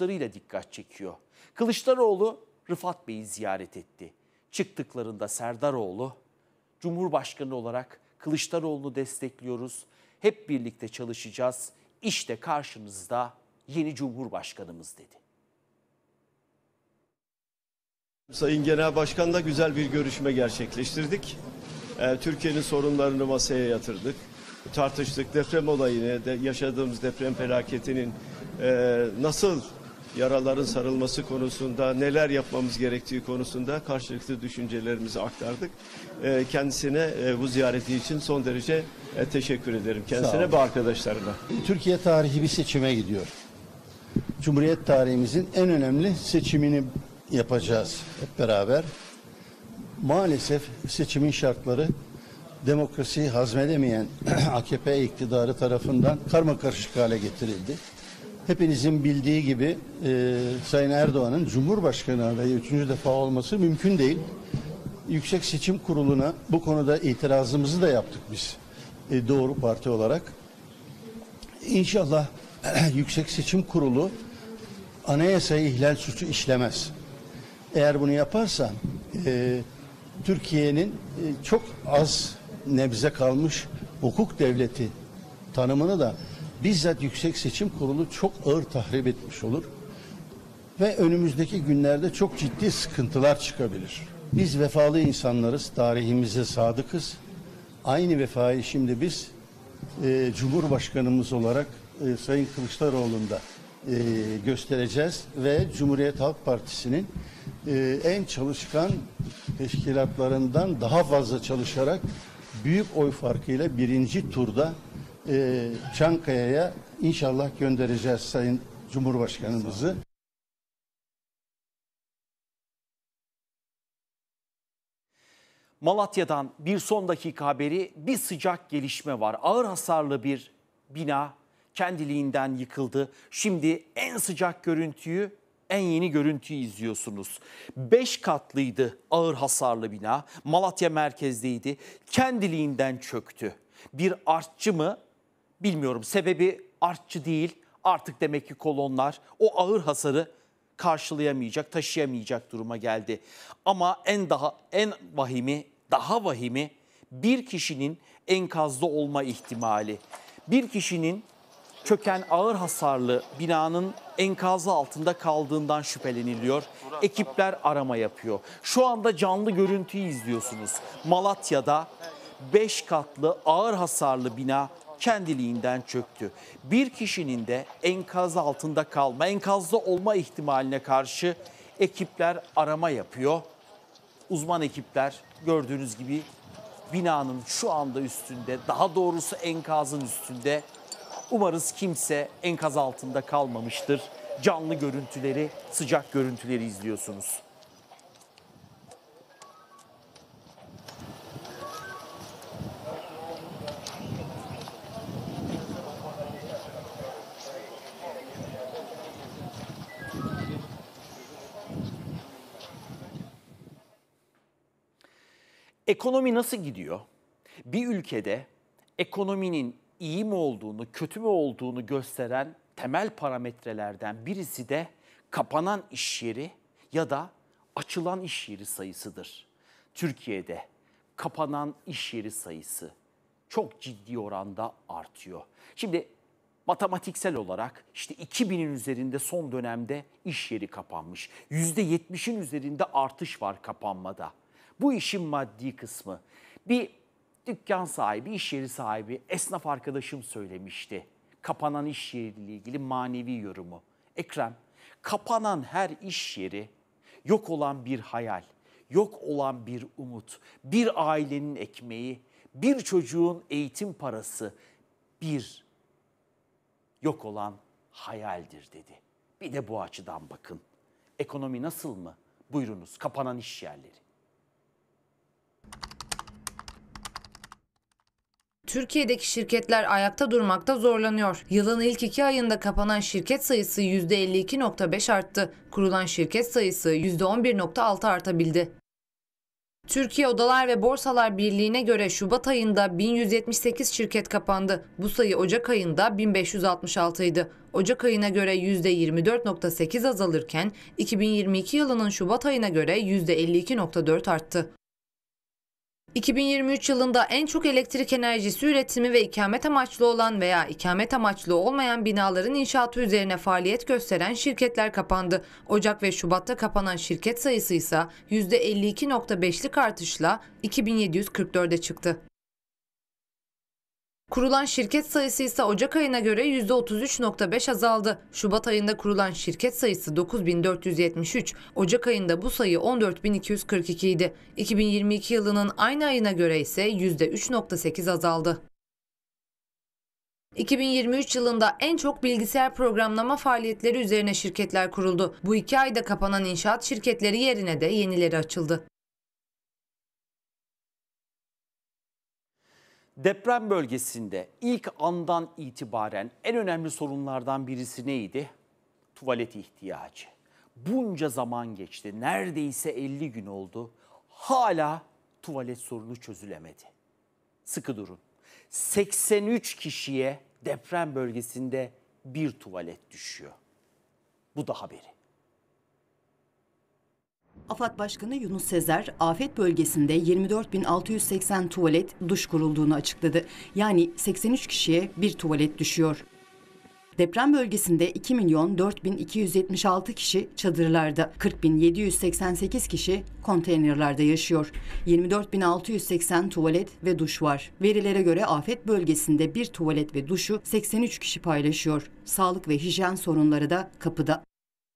davranışlarıyla dikkat çekiyor. Kılıçdaroğlu Rıfat Bey'i ziyaret etti. Çıktıklarında Serdaroğlu, Cumhurbaşkanı olarak Kılıçdaroğlu'nu destekliyoruz. Hep birlikte çalışacağız. İşte karşınızda yeni Cumhurbaşkanımız dedi. Sayın Genel Başkan'la güzel bir görüşme gerçekleştirdik. Ee, Türkiye'nin sorunlarını masaya yatırdık. Tartıştık deprem olayını, yaşadığımız deprem felaketinin e, nasıl yaraların sarılması konusunda neler yapmamız gerektiği konusunda karşılıklı düşüncelerimizi aktardık. Ee, kendisine e, bu ziyareti için son derece e, teşekkür ederim. Kendisine ve arkadaşlarına. Türkiye tarihi bir seçime gidiyor. Cumhuriyet tarihimizin en önemli seçimini yapacağız hep beraber. Maalesef seçimin şartları demokrasiyi hazmedemeyen AKP iktidarı tarafından karma karışık hale getirildi hepinizin bildiği gibi e, Sayın Erdoğan'ın Cumhurbaşkanı adayı üçüncü defa olması mümkün değil. Yüksek Seçim Kurulu'na bu konuda itirazımızı da yaptık biz e, Doğru Parti olarak. İnşallah Yüksek Seçim Kurulu anayasayı ihlal suçu işlemez. Eğer bunu yaparsa e, Türkiye'nin e, çok az nebze kalmış hukuk devleti tanımını da bizzat Yüksek Seçim Kurulu çok ağır tahrip etmiş olur ve önümüzdeki günlerde çok ciddi sıkıntılar çıkabilir. Biz vefalı insanlarız, tarihimize sadıkız. Aynı vefayı şimdi biz e, Cumhurbaşkanımız olarak e, Sayın Kılıçdaroğlu'nda e, göstereceğiz ve Cumhuriyet Halk Partisi'nin e, en çalışkan teşkilatlarından daha fazla çalışarak büyük oy farkıyla birinci turda e, Çankaya'ya inşallah göndereceğiz Sayın Cumhurbaşkanımızı. Malatya'dan bir son dakika haberi bir sıcak gelişme var. Ağır hasarlı bir bina kendiliğinden yıkıldı. Şimdi en sıcak görüntüyü, en yeni görüntüyü izliyorsunuz. 5 katlıydı ağır hasarlı bina. Malatya merkezdeydi. Kendiliğinden çöktü. Bir artçı mı Bilmiyorum sebebi artçı değil. Artık demek ki kolonlar o ağır hasarı karşılayamayacak, taşıyamayacak duruma geldi. Ama en daha en vahimi, daha vahimi bir kişinin enkazda olma ihtimali. Bir kişinin çöken ağır hasarlı binanın enkazı altında kaldığından şüpheleniliyor. Ekipler arama yapıyor. Şu anda canlı görüntüyü izliyorsunuz. Malatya'da 5 katlı ağır hasarlı bina kendiliğinden çöktü. Bir kişinin de enkaz altında kalma, enkazda olma ihtimaline karşı ekipler arama yapıyor. Uzman ekipler gördüğünüz gibi binanın şu anda üstünde, daha doğrusu enkazın üstünde. Umarız kimse enkaz altında kalmamıştır. Canlı görüntüleri, sıcak görüntüleri izliyorsunuz. Ekonomi nasıl gidiyor? Bir ülkede ekonominin iyi mi olduğunu, kötü mü olduğunu gösteren temel parametrelerden birisi de kapanan iş yeri ya da açılan iş yeri sayısıdır. Türkiye'de kapanan iş yeri sayısı çok ciddi oranda artıyor. Şimdi matematiksel olarak işte 2000'in üzerinde son dönemde iş yeri kapanmış. %70'in üzerinde artış var kapanmada. Bu işin maddi kısmı. Bir dükkan sahibi, iş yeri sahibi, esnaf arkadaşım söylemişti. Kapanan iş yeriyle ilgili manevi yorumu. Ekrem, kapanan her iş yeri yok olan bir hayal, yok olan bir umut, bir ailenin ekmeği, bir çocuğun eğitim parası, bir yok olan hayaldir dedi. Bir de bu açıdan bakın. Ekonomi nasıl mı? Buyurunuz kapanan iş yerleri. Türkiye'deki şirketler ayakta durmakta zorlanıyor. Yılın ilk iki ayında kapanan şirket sayısı %52.5 arttı. Kurulan şirket sayısı %11.6 artabildi. Türkiye Odalar ve Borsalar Birliği'ne göre Şubat ayında 1178 şirket kapandı. Bu sayı Ocak ayında 1566 idi. Ocak ayına göre %24.8 azalırken 2022 yılının Şubat ayına göre %52.4 arttı. 2023 yılında en çok elektrik enerjisi üretimi ve ikamet amaçlı olan veya ikamet amaçlı olmayan binaların inşaatı üzerine faaliyet gösteren şirketler kapandı. Ocak ve Şubat'ta kapanan şirket sayısı ise %52.5'lik artışla 2744'e çıktı. Kurulan şirket sayısı ise Ocak ayına göre %33.5 azaldı. Şubat ayında kurulan şirket sayısı 9473, Ocak ayında bu sayı 14242 idi. 2022 yılının aynı ayına göre ise %3.8 azaldı. 2023 yılında en çok bilgisayar programlama faaliyetleri üzerine şirketler kuruldu. Bu iki ayda kapanan inşaat şirketleri yerine de yenileri açıldı. Deprem bölgesinde ilk andan itibaren en önemli sorunlardan birisi neydi? Tuvalet ihtiyacı. Bunca zaman geçti. Neredeyse 50 gün oldu. Hala tuvalet sorunu çözülemedi. Sıkı durun. 83 kişiye deprem bölgesinde bir tuvalet düşüyor. Bu da haberi. AFAD Başkanı Yunus Sezer, afet bölgesinde 24.680 tuvalet duş kurulduğunu açıkladı. Yani 83 kişiye bir tuvalet düşüyor. Deprem bölgesinde 2 milyon 4276 kişi çadırlarda, 40.788 kişi konteynerlarda yaşıyor. 24.680 tuvalet ve duş var. Verilere göre afet bölgesinde bir tuvalet ve duşu 83 kişi paylaşıyor. Sağlık ve hijyen sorunları da kapıda.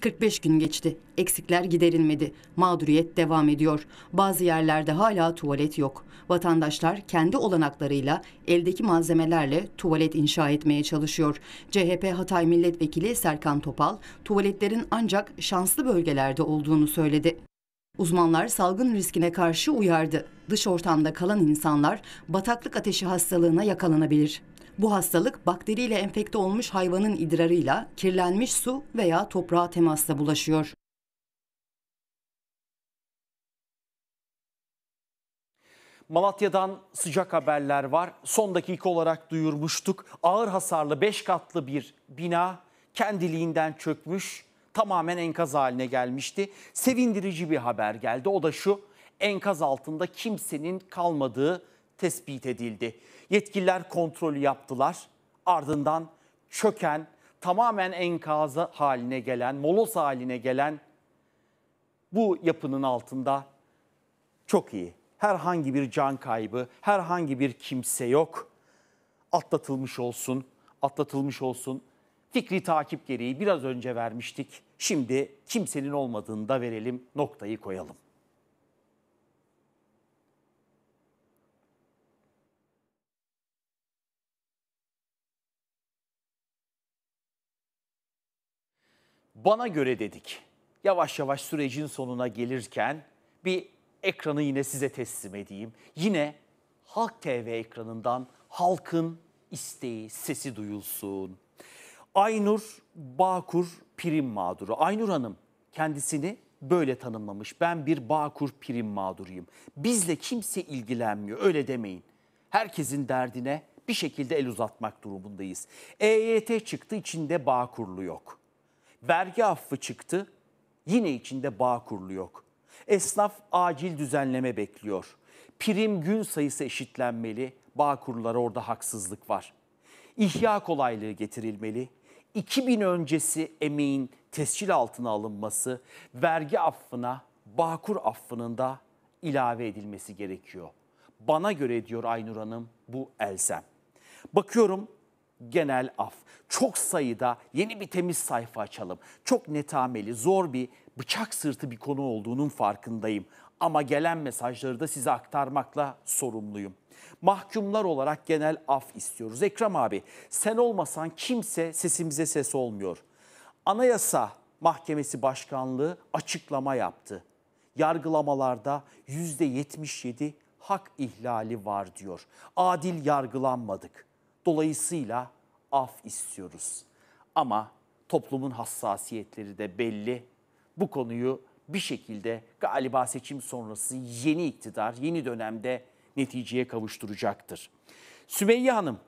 45 gün geçti. Eksikler giderilmedi. Mağduriyet devam ediyor. Bazı yerlerde hala tuvalet yok. Vatandaşlar kendi olanaklarıyla eldeki malzemelerle tuvalet inşa etmeye çalışıyor. CHP Hatay Milletvekili Serkan Topal tuvaletlerin ancak şanslı bölgelerde olduğunu söyledi. Uzmanlar salgın riskine karşı uyardı. Dış ortamda kalan insanlar bataklık ateşi hastalığına yakalanabilir. Bu hastalık bakteriyle enfekte olmuş hayvanın idrarıyla, kirlenmiş su veya toprağa temasla bulaşıyor. Malatya'dan sıcak haberler var. Son dakika olarak duyurmuştuk. Ağır hasarlı 5 katlı bir bina kendiliğinden çökmüş, tamamen enkaz haline gelmişti. Sevindirici bir haber geldi. O da şu. Enkaz altında kimsenin kalmadığı tespit edildi. Yetkililer kontrolü yaptılar. Ardından çöken, tamamen enkazı haline gelen, moloz haline gelen bu yapının altında çok iyi. Herhangi bir can kaybı, herhangi bir kimse yok. Atlatılmış olsun, atlatılmış olsun. Fikri takip gereği biraz önce vermiştik. Şimdi kimsenin olmadığını da verelim, noktayı koyalım. Bana göre dedik. Yavaş yavaş sürecin sonuna gelirken bir ekranı yine size teslim edeyim. Yine Halk TV ekranından halkın isteği, sesi duyulsun. Aynur Bağkur prim mağduru. Aynur Hanım kendisini böyle tanımlamış. Ben bir Bağkur prim mağduruyum. Bizle kimse ilgilenmiyor öyle demeyin. Herkesin derdine bir şekilde el uzatmak durumundayız. EYT çıktı içinde Bağkurlu yok. Vergi affı çıktı. Yine içinde bağ kurulu yok. Esnaf acil düzenleme bekliyor. Prim gün sayısı eşitlenmeli. Bağ kurullara orada haksızlık var. İhya kolaylığı getirilmeli. 2000 öncesi emeğin tescil altına alınması, vergi affına, bağkur affının da ilave edilmesi gerekiyor. Bana göre diyor Aynur Hanım bu elzem. Bakıyorum genel af. Çok sayıda yeni bir temiz sayfa açalım. Çok netameli, zor bir bıçak sırtı bir konu olduğunun farkındayım. Ama gelen mesajları da size aktarmakla sorumluyum. Mahkumlar olarak genel af istiyoruz. Ekrem abi sen olmasan kimse sesimize ses olmuyor. Anayasa Mahkemesi Başkanlığı açıklama yaptı. Yargılamalarda %77 hak ihlali var diyor. Adil yargılanmadık. Dolayısıyla af istiyoruz. Ama toplumun hassasiyetleri de belli. Bu konuyu bir şekilde galiba seçim sonrası yeni iktidar, yeni dönemde neticeye kavuşturacaktır. Sümeyye Hanım,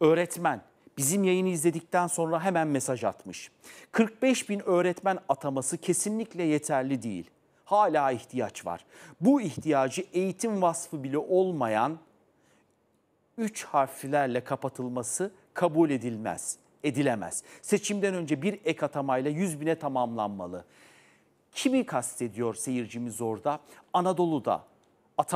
öğretmen, bizim yayını izledikten sonra hemen mesaj atmış. 45 bin öğretmen ataması kesinlikle yeterli değil. Hala ihtiyaç var. Bu ihtiyacı eğitim vasfı bile olmayan üç harflerle kapatılması kabul edilmez, edilemez. Seçimden önce bir ek atamayla 100 bine tamamlanmalı. Kimi kastediyor seyircimiz orada? Anadolu'da,